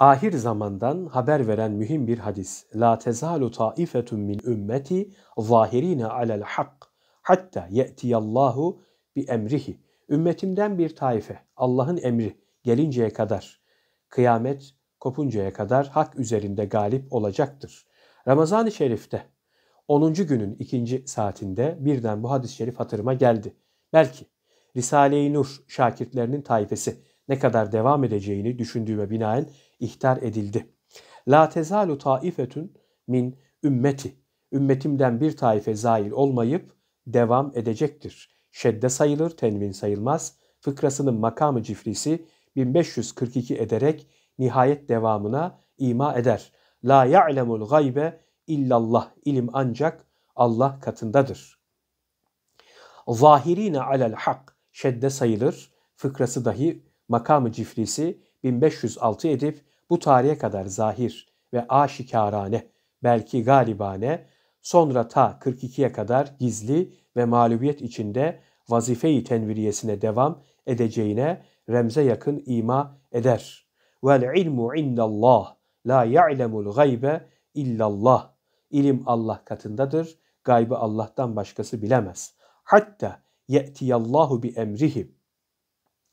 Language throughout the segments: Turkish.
ahir zamandan haber veren mühim bir hadis. La tezalu taifetun min ümmeti zahirine alel hak hatta ye'tiyallahu bi emrihi. Ümmetimden bir taife Allah'ın emri gelinceye kadar kıyamet kopuncaya kadar hak üzerinde galip olacaktır. Ramazan-ı Şerif'te 10. günün ikinci saatinde birden bu hadis-i şerif hatırıma geldi. Belki Risale-i Nur şakirtlerinin taifesi ne kadar devam edeceğini düşündüğüme binaen ihtar edildi. La tezalu taifetun min ümmeti. Ümmetimden bir taife zail olmayıp devam edecektir. Şedde sayılır, tenvin sayılmaz. Fıkrasının makamı cifrisi 1542 ederek nihayet devamına ima eder. La ya'lemul gaybe illallah. ilim ancak Allah katındadır. Zahirine alel hak. Şedde sayılır. Fıkrası dahi makamı cifrisi 1506 edip bu tarihe kadar zahir ve aşikarane belki galibane sonra ta 42'ye kadar gizli ve mağlubiyet içinde vazifeyi tenviriyesine devam edeceğine remze yakın ima eder. Vel ilmu indallah la ya'lemul gaybe illallah. İlim Allah katındadır. Gaybı Allah'tan başkası bilemez. Hatta ye'tiyallahu bi emrihim.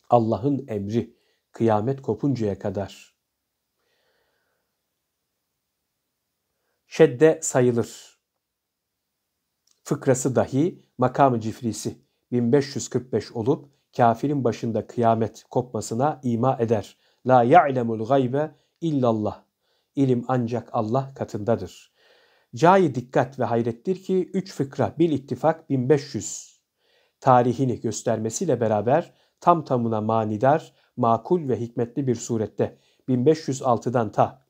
Allah'ın emri kıyamet kopuncaya kadar şedde sayılır. Fıkrası dahi makamı cifrisi 1545 olup kafirin başında kıyamet kopmasına ima eder. La ya'lemul gaybe illallah. İlim ancak Allah katındadır. Cayi dikkat ve hayrettir ki 3 fıkra bil ittifak 1500 tarihini göstermesiyle beraber tam tamına manidar, makul ve hikmetli bir surette 1506'dan ta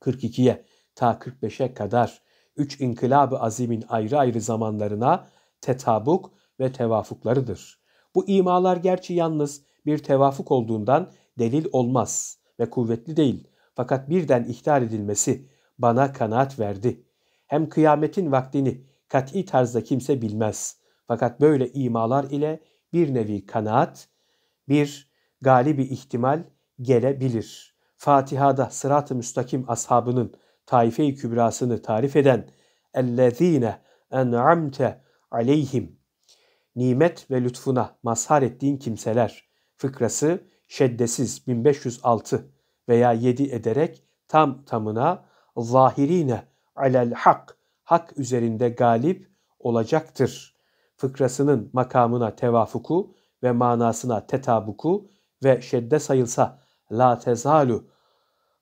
42'ye ta 45'e kadar 3 inkılab-ı azimin ayrı ayrı zamanlarına tetabuk ve tevafuklarıdır. Bu imalar gerçi yalnız bir tevafuk olduğundan delil olmaz ve kuvvetli değil. Fakat birden ihtar edilmesi bana kanaat verdi. Hem kıyametin vaktini kat'i tarzda kimse bilmez. Fakat böyle imalar ile bir nevi kanaat, bir galibi ihtimal gelebilir. Fatiha'da sırat-ı müstakim ashabının taife-i kübrasını tarif eden اَلَّذ۪ينَ اَنْعَمْتَ aleyhim nimet ve lütfuna mazhar ettiğin kimseler fıkrası şeddesiz 1506 veya 7 ederek tam tamına zahirine alel hak hak üzerinde galip olacaktır.'' fıkrasının makamına tevafuku ve manasına tetabuku ve şedde sayılsa la tezalu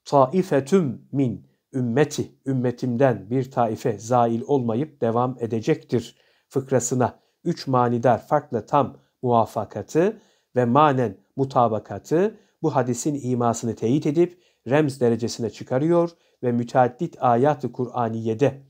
taifetüm min ümmeti ümmetimden bir taife zail olmayıp devam edecektir fıkrasına üç manidar farklı tam muvaffakatı ve manen mutabakatı bu hadisin imasını teyit edip remz derecesine çıkarıyor ve müteaddit ayat-ı Kur'aniye'de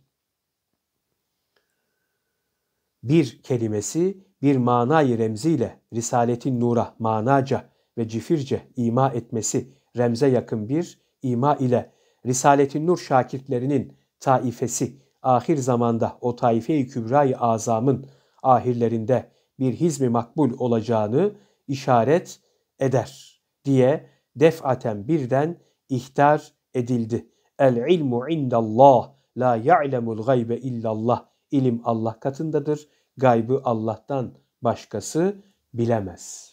bir kelimesi bir manayı remziyle Risaletin Nur'a manaca ve cifirce ima etmesi remze yakın bir ima ile Risaletin Nur şakirtlerinin taifesi ahir zamanda o taife-i kübra-i azamın ahirlerinde bir hizmi makbul olacağını işaret eder diye defaten birden ihtar edildi. El ilmu indallah la ya'lemul gaybe illallah İlim Allah katındadır. Gaybı Allah'tan başkası bilemez.''